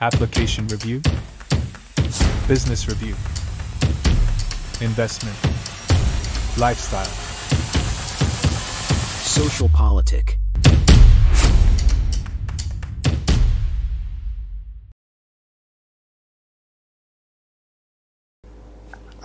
Application Review, Business Review, Investment, Lifestyle, Social Politic.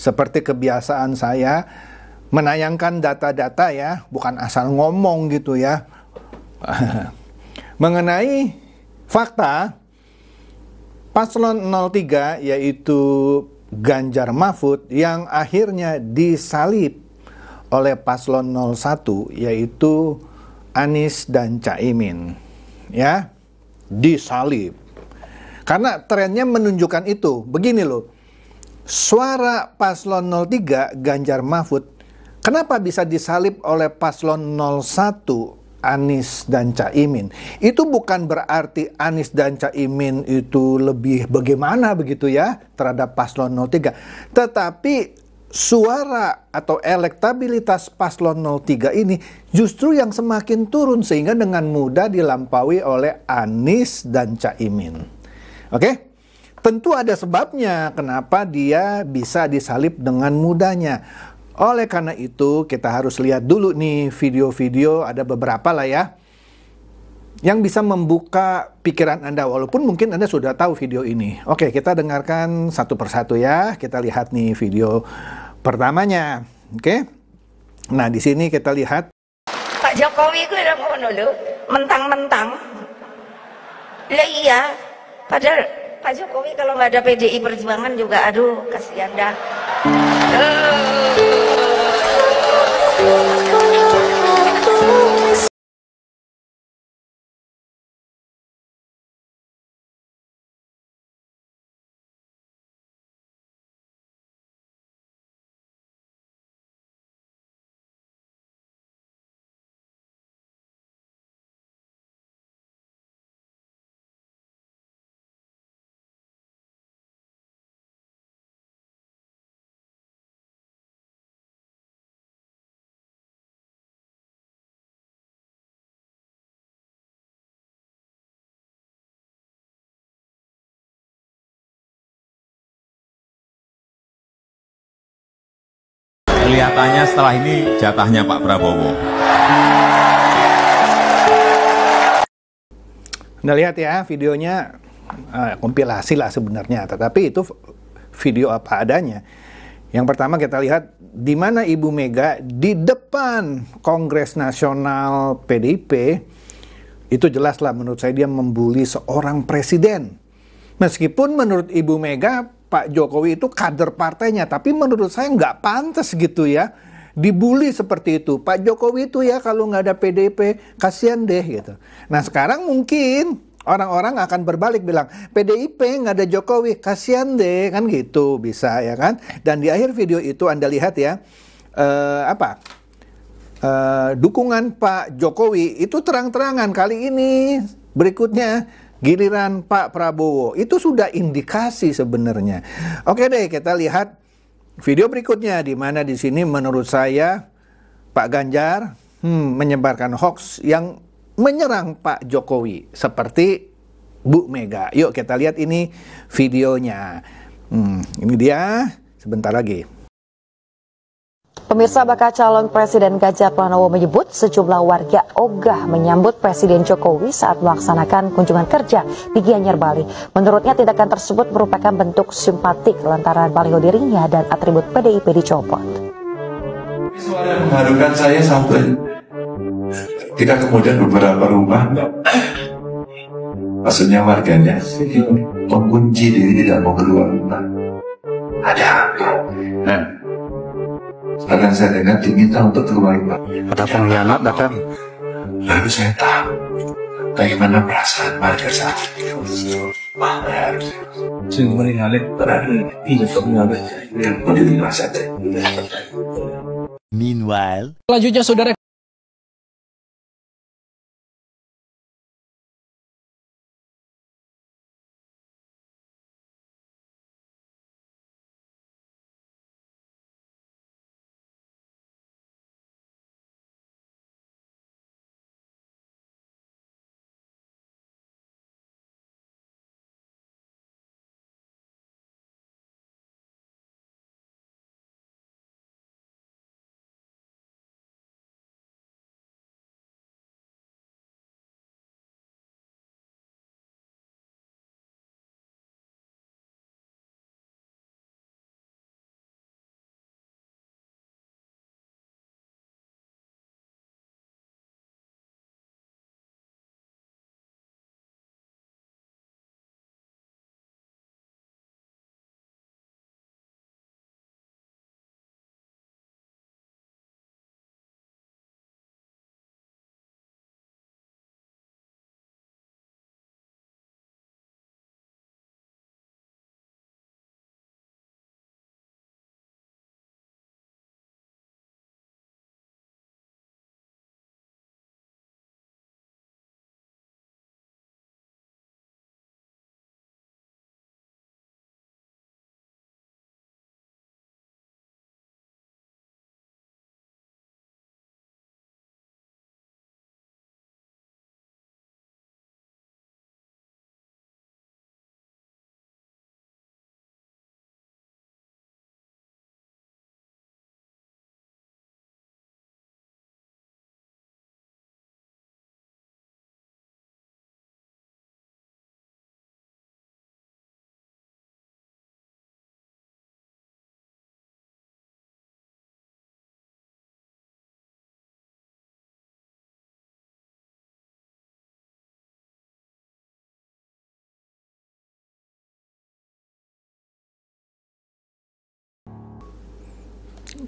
seperti kebiasaan saya menayangkan data-data ya, bukan asal ngomong gitu ya. Mengenai fakta paslon 03 yaitu Ganjar Mahfud yang akhirnya disalib oleh paslon 01 yaitu Anies dan Caimin ya disalib karena trennya menunjukkan itu begini loh suara paslon 03 Ganjar Mahfud kenapa bisa disalip oleh paslon 01 Anies dan Caimin. Itu bukan berarti Anies dan Caimin itu lebih bagaimana begitu ya terhadap paslon 03. Tetapi suara atau elektabilitas paslon 03 ini justru yang semakin turun sehingga dengan mudah dilampaui oleh Anies dan Caimin. Oke? Okay? Tentu ada sebabnya kenapa dia bisa disalib dengan mudahnya. Oleh karena itu kita harus lihat dulu nih video-video ada beberapa lah ya yang bisa membuka pikiran Anda walaupun mungkin Anda sudah tahu video ini. Oke, kita dengarkan satu persatu ya. Kita lihat nih video pertamanya. Oke. Nah, di sini kita lihat Pak Jokowi itu udah mau lho, mentang-mentang. Lah iya, padahal Pak Jokowi kalau nggak ada PDI Perjuangan juga aduh kasihan dah. kelihatannya setelah ini jatahnya Pak Prabowo. Anda lihat ya videonya uh, kompilasi lah sebenarnya, tetapi itu video apa adanya. Yang pertama kita lihat di mana Ibu Mega di depan Kongres Nasional PDIP itu jelaslah menurut saya dia membuli seorang presiden. Meskipun menurut Ibu Mega Pak Jokowi itu kader partainya, tapi menurut saya nggak pantas gitu ya dibully seperti itu. Pak Jokowi itu ya kalau nggak ada PDP kasihan deh gitu. Nah sekarang mungkin orang-orang akan berbalik bilang PDIP nggak ada Jokowi kasihan deh kan gitu bisa ya kan. Dan di akhir video itu anda lihat ya eh, apa eh, dukungan Pak Jokowi itu terang-terangan kali ini berikutnya giliran Pak Prabowo. Itu sudah indikasi sebenarnya. Oke deh, kita lihat video berikutnya di mana di sini menurut saya Pak Ganjar hmm, menyebarkan hoax yang menyerang Pak Jokowi seperti Bu Mega. Yuk kita lihat ini videonya. Hmm, ini dia sebentar lagi. Pemirsa bakal calon Presiden Gajah Pranowo menyebut sejumlah warga ogah menyambut Presiden Jokowi saat melaksanakan kunjungan kerja di Gianyar Bali. Menurutnya tindakan tersebut merupakan bentuk simpatik lantaran baliho dirinya dan atribut PDIP dicopot. Suara mengharukan saya sampai, ketika kemudian beberapa rumah maksudnya warganya mengunci diri tidak mau keluar rumah ada apa? Nah, Bahkan saya dengar diminta untuk keluar rumah. Ada pengkhianat datang. Lalu saya tahu bagaimana perasaan warga saat itu. Ya. Sing meringalin berada di Meanwhile, selanjutnya saudara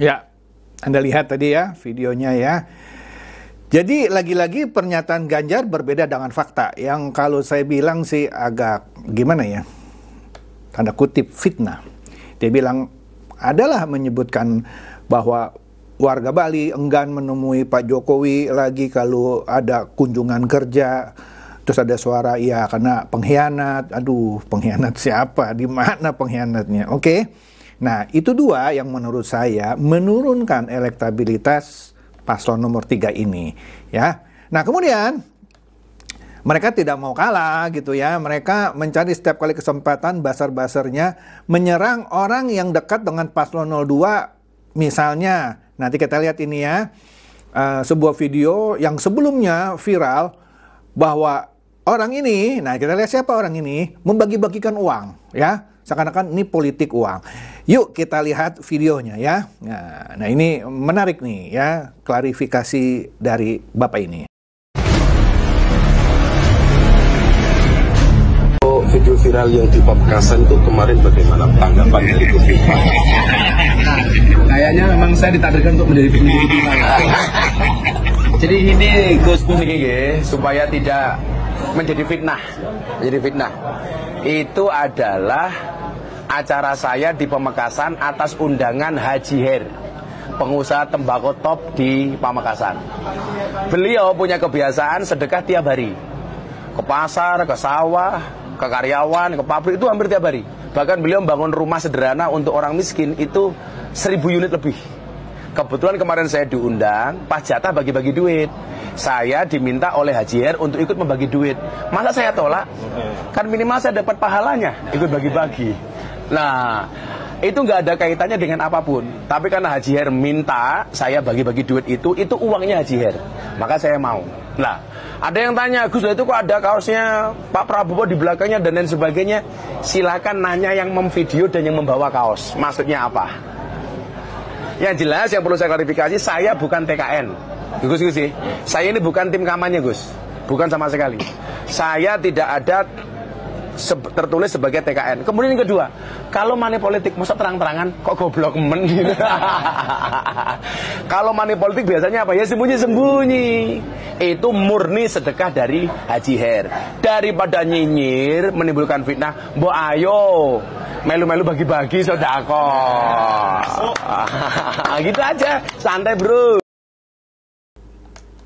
Ya, Anda lihat tadi ya videonya ya. Jadi lagi-lagi pernyataan Ganjar berbeda dengan fakta yang kalau saya bilang sih agak gimana ya, tanda kutip fitnah. Dia bilang adalah menyebutkan bahwa warga Bali enggan menemui Pak Jokowi lagi kalau ada kunjungan kerja terus ada suara ya karena pengkhianat aduh pengkhianat siapa di mana pengkhianatnya oke okay? Nah, itu dua yang menurut saya menurunkan elektabilitas paslon nomor tiga ini, ya. Nah, kemudian mereka tidak mau kalah gitu ya. Mereka mencari setiap kali kesempatan basar-basarnya menyerang orang yang dekat dengan paslon 02 misalnya. Nanti kita lihat ini ya. Uh, sebuah video yang sebelumnya viral bahwa orang ini, nah kita lihat siapa orang ini, membagi-bagikan uang, ya. Seakan-akan ini politik uang. Yuk kita lihat videonya ya. Nah, nah ini menarik nih ya, klarifikasi dari Bapak ini. Oh, video viral yang di Pamekasan itu kemarin bagaimana tanggapan dari publik? Kayaknya memang saya ditakdirkan untuk menjadi penyidik. Jadi ini Gus Bung supaya tidak menjadi fitnah menjadi fitnah itu adalah acara saya di Pemekasan atas undangan Haji Her pengusaha tembakau top di Pemekasan. beliau punya kebiasaan sedekah tiap hari ke pasar, ke sawah, ke karyawan, ke pabrik itu hampir tiap hari bahkan beliau membangun rumah sederhana untuk orang miskin itu seribu unit lebih kebetulan kemarin saya diundang pas jatah bagi-bagi duit saya diminta oleh HJR untuk ikut membagi duit. Masa saya tolak? Kan minimal saya dapat pahalanya, ikut bagi-bagi. Nah, itu nggak ada kaitannya dengan apapun. Tapi karena Haji Her minta saya bagi-bagi duit itu, itu uangnya Haji Her. Maka saya mau. Nah, ada yang tanya, Gus, itu kok ada kaosnya Pak Prabowo di belakangnya dan lain sebagainya? Silakan nanya yang memvideo dan yang membawa kaos. Maksudnya apa? Yang jelas yang perlu saya klarifikasi, saya bukan TKN. Gus Gus sih. Saya ini bukan tim kampanye Gus, bukan sama sekali. Saya tidak ada se tertulis sebagai TKN. Kemudian yang kedua, kalau money politik masa terang-terangan kok goblok men kalau money politik biasanya apa ya sembunyi-sembunyi. Itu murni sedekah dari Haji Her. Daripada nyinyir menimbulkan fitnah, Bo ayo melu-melu bagi-bagi sodako. gitu aja, santai bro.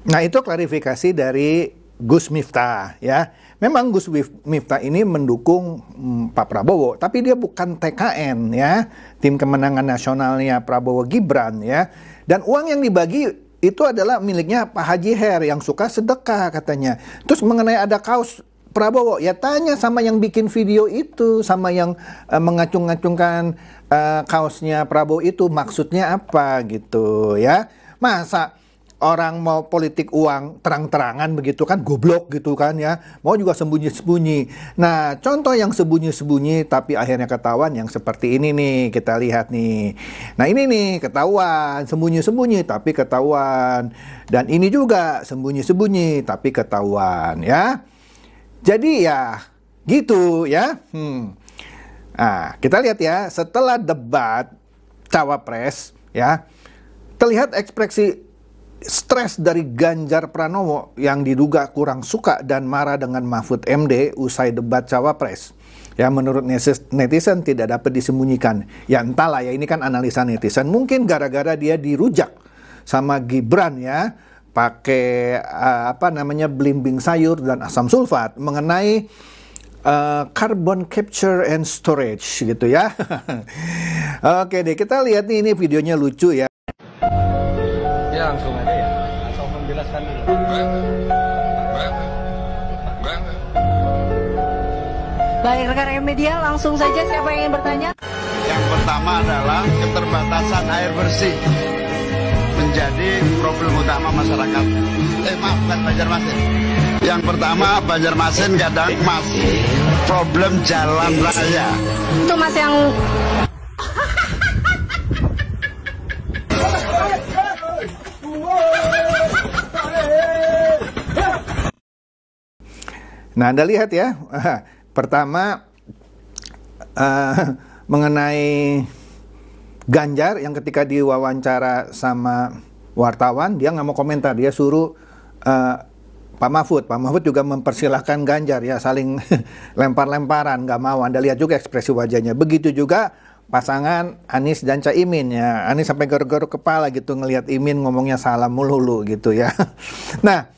Nah itu klarifikasi dari Gus Miftah ya. Memang Gus Miftah ini mendukung hmm, Pak Prabowo, tapi dia bukan TKN ya, tim kemenangan nasionalnya Prabowo Gibran ya. Dan uang yang dibagi itu adalah miliknya Pak Haji Her yang suka sedekah katanya. Terus mengenai ada kaos Prabowo, ya tanya sama yang bikin video itu, sama yang uh, mengacung-acungkan uh, kaosnya Prabowo itu maksudnya apa gitu ya. Masa orang mau politik uang terang-terangan begitu kan goblok gitu kan ya. Mau juga sembunyi-sembunyi. Nah, contoh yang sembunyi-sembunyi tapi akhirnya ketahuan yang seperti ini nih kita lihat nih. Nah, ini nih ketahuan sembunyi-sembunyi tapi ketahuan. Dan ini juga sembunyi-sembunyi tapi ketahuan ya. Jadi ya gitu ya. Hmm. Nah, kita lihat ya, setelah debat cawapres ya, terlihat ekspresi stres dari Ganjar Pranowo yang diduga kurang suka dan marah dengan Mahfud MD usai debat cawapres. Ya menurut netizen tidak dapat disembunyikan. Ya entahlah ya ini kan analisa netizen. Mungkin gara-gara dia dirujak sama Gibran ya pakai uh, apa namanya belimbing sayur dan asam sulfat mengenai uh, carbon capture and storage gitu ya. Oke deh kita lihat nih ini videonya lucu ya langsung aja ya langsung menjelaskan dulu baik rekan media langsung saja siapa yang ingin bertanya yang pertama adalah keterbatasan air bersih menjadi problem utama masyarakat eh maaf bukan Banjarmasin yang pertama Banjarmasin kadang masih problem jalan raya itu mas yang Nah, Anda lihat ya. Pertama uh, mengenai Ganjar yang ketika diwawancara sama wartawan, dia nggak mau komentar, dia suruh uh, Pak Mahfud, Pak Mahfud juga mempersilahkan Ganjar ya saling lempar-lemparan, nggak mau. Anda lihat juga ekspresi wajahnya. Begitu juga pasangan Anies dan Caimin ya. Anies sampai garuk-garuk kepala gitu ngelihat Imin ngomongnya salam mulu gitu ya. Nah,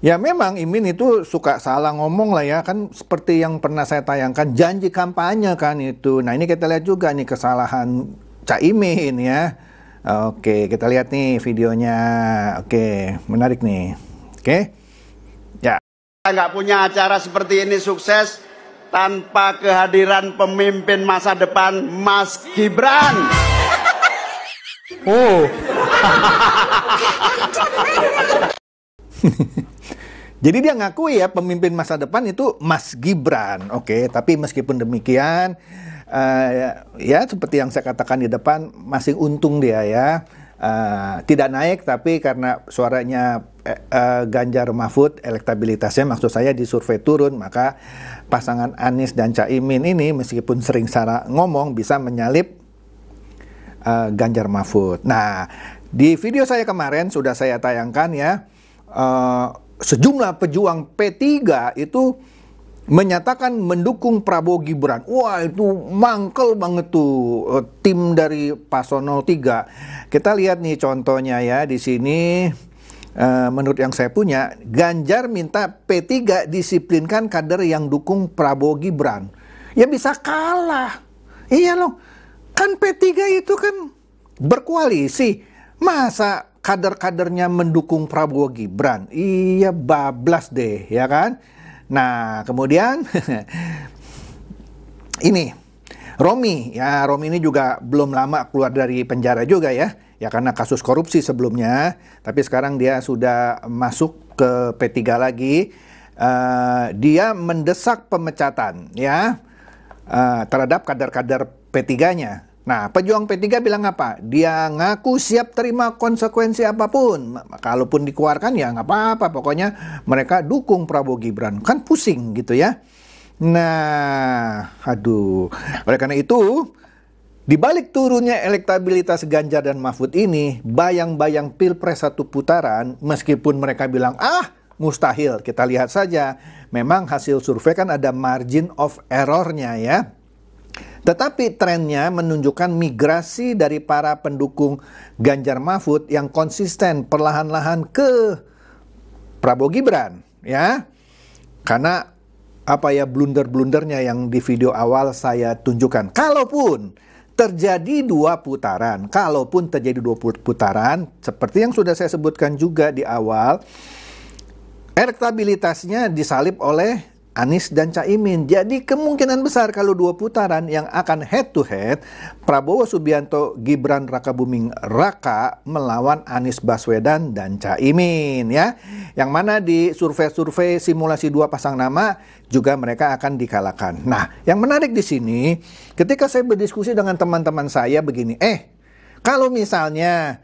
Ya memang Imin itu suka salah ngomong lah ya kan seperti yang pernah saya tayangkan janji kampanye kan itu. Nah ini kita lihat juga nih kesalahan Caimin ya. Oke kita lihat nih videonya. Oke menarik nih. Oke ya. Kita nggak punya acara seperti ini sukses tanpa kehadiran pemimpin masa depan Mas Gibran. Oh. Jadi dia ngakui ya pemimpin masa depan itu Mas Gibran, oke. Okay, tapi meskipun demikian, uh, ya, seperti yang saya katakan di depan, masih untung dia ya. Uh, tidak naik tapi karena suaranya uh, Ganjar Mahfud elektabilitasnya maksud saya di survei turun maka pasangan Anies dan Caimin ini meskipun sering secara ngomong bisa menyalip uh, Ganjar Mahfud. Nah, di video saya kemarin sudah saya tayangkan ya Eh, sejumlah pejuang P3 itu menyatakan mendukung Prabowo Gibran. Wah, itu mangkel banget tuh eh, tim dari Paslon 03. Kita lihat nih contohnya ya di sini eh, menurut yang saya punya, Ganjar minta P3 disiplinkan kader yang dukung Prabowo Gibran. Ya bisa kalah. Iya loh. Kan P3 itu kan berkoalisi. Masa kader-kadernya mendukung Prabowo Gibran. Iya bablas deh, ya kan? Nah, kemudian ini Romi, ya Romi ini juga belum lama keluar dari penjara juga ya. Ya karena kasus korupsi sebelumnya, tapi sekarang dia sudah masuk ke P3 lagi. Uh, dia mendesak pemecatan ya uh, terhadap kader-kader P3-nya Nah, pejuang P3 bilang apa? Dia ngaku siap terima konsekuensi apapun. Kalaupun dikeluarkan ya nggak apa-apa. Pokoknya mereka dukung Prabowo Gibran. Kan pusing gitu ya. Nah, aduh. Oleh karena itu, di balik turunnya elektabilitas Ganjar dan Mahfud ini, bayang-bayang pilpres satu putaran, meskipun mereka bilang, ah, mustahil. Kita lihat saja. Memang hasil survei kan ada margin of errornya ya. Tetapi trennya menunjukkan migrasi dari para pendukung Ganjar Mahfud yang konsisten perlahan-lahan ke Prabowo Gibran, ya. Karena apa ya blunder-blundernya yang di video awal saya tunjukkan. Kalaupun terjadi dua putaran, kalaupun terjadi dua putaran, seperti yang sudah saya sebutkan juga di awal, elektabilitasnya disalip oleh Anies dan Caimin. Jadi kemungkinan besar kalau dua putaran yang akan head to head Prabowo Subianto Gibran Rakabuming Raka melawan Anies Baswedan dan Caimin ya. Yang mana di survei-survei simulasi dua pasang nama juga mereka akan dikalahkan. Nah, yang menarik di sini ketika saya berdiskusi dengan teman-teman saya begini, eh kalau misalnya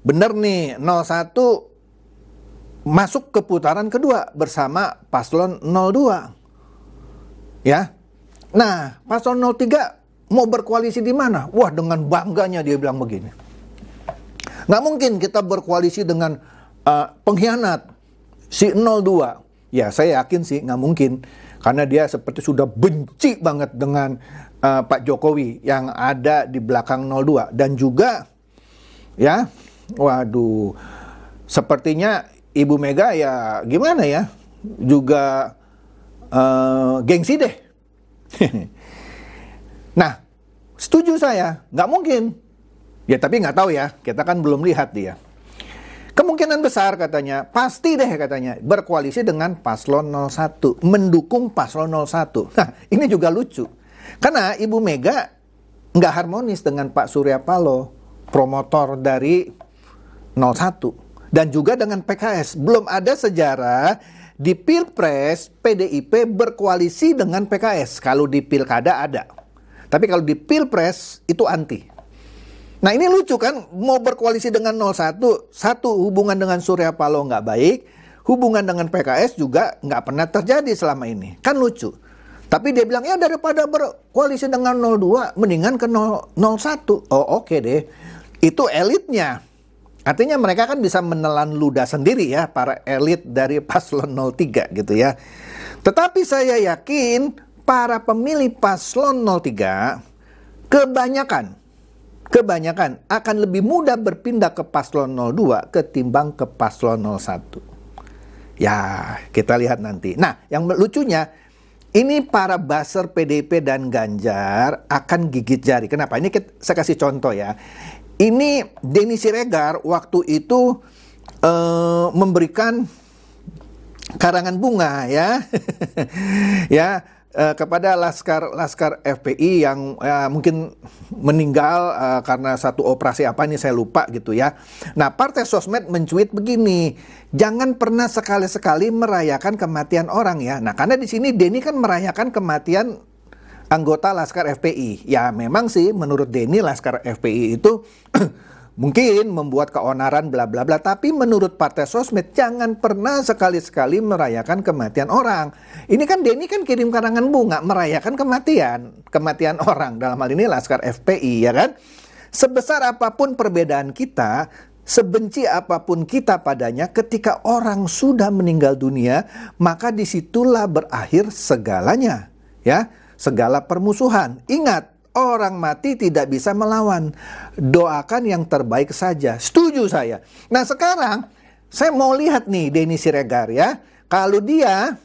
benar nih 01 masuk ke putaran kedua bersama paslon 02. Ya. Nah, paslon 03 mau berkoalisi di mana? Wah, dengan bangganya dia bilang begini. Nggak mungkin kita berkoalisi dengan uh, pengkhianat si 02. Ya, saya yakin sih nggak mungkin. Karena dia seperti sudah benci banget dengan uh, Pak Jokowi yang ada di belakang 02. Dan juga, ya, waduh, sepertinya Ibu Mega ya gimana ya juga uh, gengsi deh. nah, setuju saya, nggak mungkin. Ya tapi nggak tahu ya, kita kan belum lihat dia. Kemungkinan besar katanya, pasti deh katanya, berkoalisi dengan paslon 01, mendukung paslon 01. Nah, ini juga lucu. Karena Ibu Mega nggak harmonis dengan Pak Surya Paloh, promotor dari 01 dan juga dengan PKS. Belum ada sejarah di Pilpres PDIP berkoalisi dengan PKS. Kalau di Pilkada ada. Tapi kalau di Pilpres itu anti. Nah ini lucu kan, mau berkoalisi dengan 01, satu hubungan dengan Surya Paloh nggak baik, hubungan dengan PKS juga nggak pernah terjadi selama ini. Kan lucu. Tapi dia bilang, ya daripada berkoalisi dengan 02, mendingan ke 01. Oh oke okay deh, itu elitnya. Artinya mereka kan bisa menelan ludah sendiri ya para elit dari paslon 03 gitu ya. Tetapi saya yakin para pemilih paslon 03 kebanyakan kebanyakan akan lebih mudah berpindah ke paslon 02 ketimbang ke paslon 01. Ya, kita lihat nanti. Nah, yang lucunya ini para baser PDP dan Ganjar akan gigit jari. Kenapa? Ini kita, saya kasih contoh ya. Ini Denny Siregar waktu itu eh, memberikan karangan bunga ya. ya eh, kepada laskar laskar FPI yang ya, mungkin meninggal eh, karena satu operasi apa nih saya lupa gitu ya. Nah partai sosmed mencuit begini, jangan pernah sekali-sekali merayakan kematian orang ya. Nah karena di sini Denny kan merayakan kematian anggota Laskar FPI. Ya memang sih menurut Denny Laskar FPI itu mungkin membuat keonaran bla bla bla tapi menurut partai sosmed jangan pernah sekali-sekali merayakan kematian orang. Ini kan Denny kan kirim karangan bunga merayakan kematian, kematian orang dalam hal ini Laskar FPI ya kan. Sebesar apapun perbedaan kita, Sebenci apapun kita padanya, ketika orang sudah meninggal dunia, maka disitulah berakhir segalanya. Ya, segala permusuhan. Ingat, orang mati tidak bisa melawan. Doakan yang terbaik saja. Setuju saya. Nah sekarang saya mau lihat nih Denny Siregar ya. Kalau dia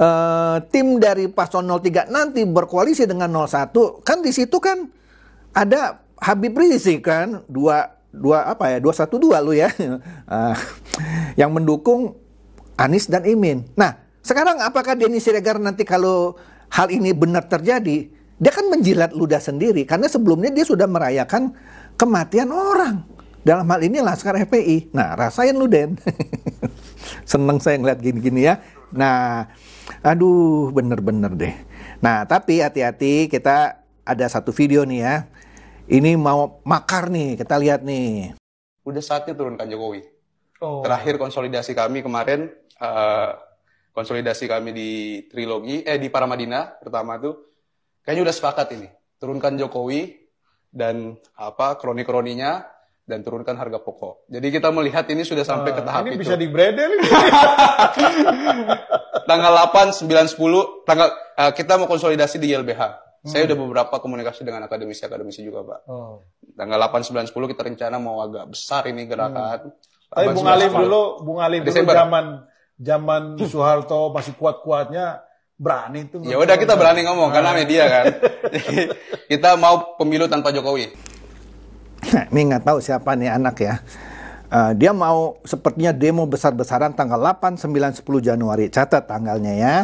uh, tim dari paslon 03 nanti berkoalisi dengan 01, kan di situ kan ada Habib Rizik kan dua dua apa ya dua satu dua lu ya uh, yang mendukung Anies dan Imin. Nah sekarang apakah Denny Siregar nanti kalau hal ini benar terjadi, dia kan menjilat ludah sendiri karena sebelumnya dia sudah merayakan kematian orang. Dalam hal ini Laskar FPI. Nah, rasain lu Den. Seneng saya ngeliat gini-gini ya. Nah, aduh bener-bener deh. Nah, tapi hati-hati kita ada satu video nih ya. Ini mau makar nih, kita lihat nih. Udah saatnya turunkan Jokowi. Oh. Terakhir konsolidasi kami kemarin uh, konsolidasi kami di trilogi eh di Paramadina pertama tuh kayaknya udah sepakat ini turunkan Jokowi dan apa kroni-kroninya dan turunkan harga pokok. Jadi kita melihat ini sudah sampai uh, ke ah, tahap ini itu. bisa di tanggal 8, 9, 10 tanggal uh, kita mau konsolidasi di YLBH. Hmm. Saya udah beberapa komunikasi dengan akademisi-akademisi juga, Pak. Oh. Tanggal 8, 9, 10 kita rencana mau agak besar ini gerakan. Hmm. Tapi Bung Alif dulu, Bung Alif dulu zaman zaman hmm. Soeharto masih kuat-kuatnya berani itu. Ya udah kita kan. berani ngomong nah. karena media ah. kan. kita mau pemilu tanpa Jokowi. Ini nggak tahu siapa nih anak ya. Uh, dia mau sepertinya demo besar-besaran tanggal 8, 9, 10 Januari. Catat tanggalnya ya.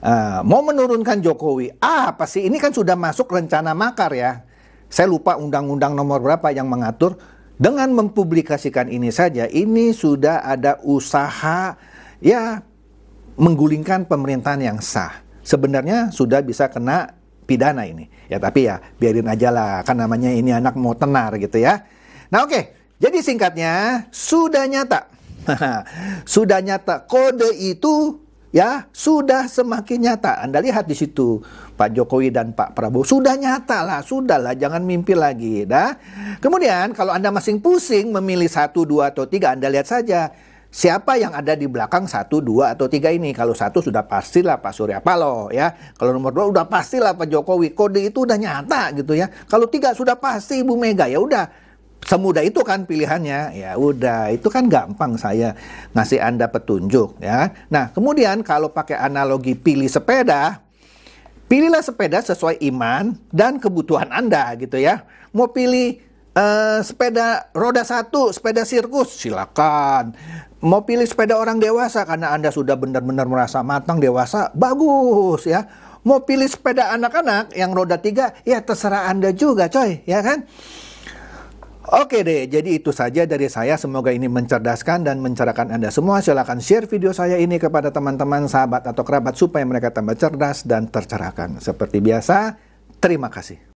Uh, mau menurunkan Jokowi. Ah, apa sih? Ini kan sudah masuk rencana makar ya. Saya lupa undang-undang nomor berapa yang mengatur. Dengan mempublikasikan ini saja, ini sudah ada usaha ya menggulingkan pemerintahan yang sah. Sebenarnya sudah bisa kena pidana ini. Ya tapi ya biarin aja lah, kan namanya ini anak mau tenar gitu ya. Nah oke, okay. jadi singkatnya sudah nyata. sudah nyata kode itu ya sudah semakin nyata. Anda lihat di situ Pak Jokowi dan Pak Prabowo sudah nyata lah, sudah lah, jangan mimpi lagi, dah. Kemudian kalau Anda masing pusing memilih satu, dua atau tiga, Anda lihat saja siapa yang ada di belakang satu, dua atau tiga ini. Kalau satu sudah pastilah Pak Surya Paloh ya. Kalau nomor dua udah pastilah Pak Jokowi. Kode itu udah nyata gitu ya. Kalau tiga sudah pasti Ibu Mega ya udah. Semudah itu kan pilihannya, ya udah itu kan gampang saya ngasih anda petunjuk ya. Nah kemudian kalau pakai analogi pilih sepeda, pilihlah sepeda sesuai iman dan kebutuhan anda gitu ya. Mau pilih Uh, sepeda roda satu, sepeda sirkus, silakan mau pilih sepeda orang dewasa karena Anda sudah benar-benar merasa matang dewasa, bagus ya. Mau pilih sepeda anak-anak yang roda tiga, ya terserah Anda juga coy, ya kan? Oke deh, jadi itu saja dari saya. Semoga ini mencerdaskan dan mencerahkan Anda semua. Silahkan share video saya ini kepada teman-teman, sahabat, atau kerabat supaya mereka tambah cerdas dan tercerahkan. Seperti biasa, terima kasih.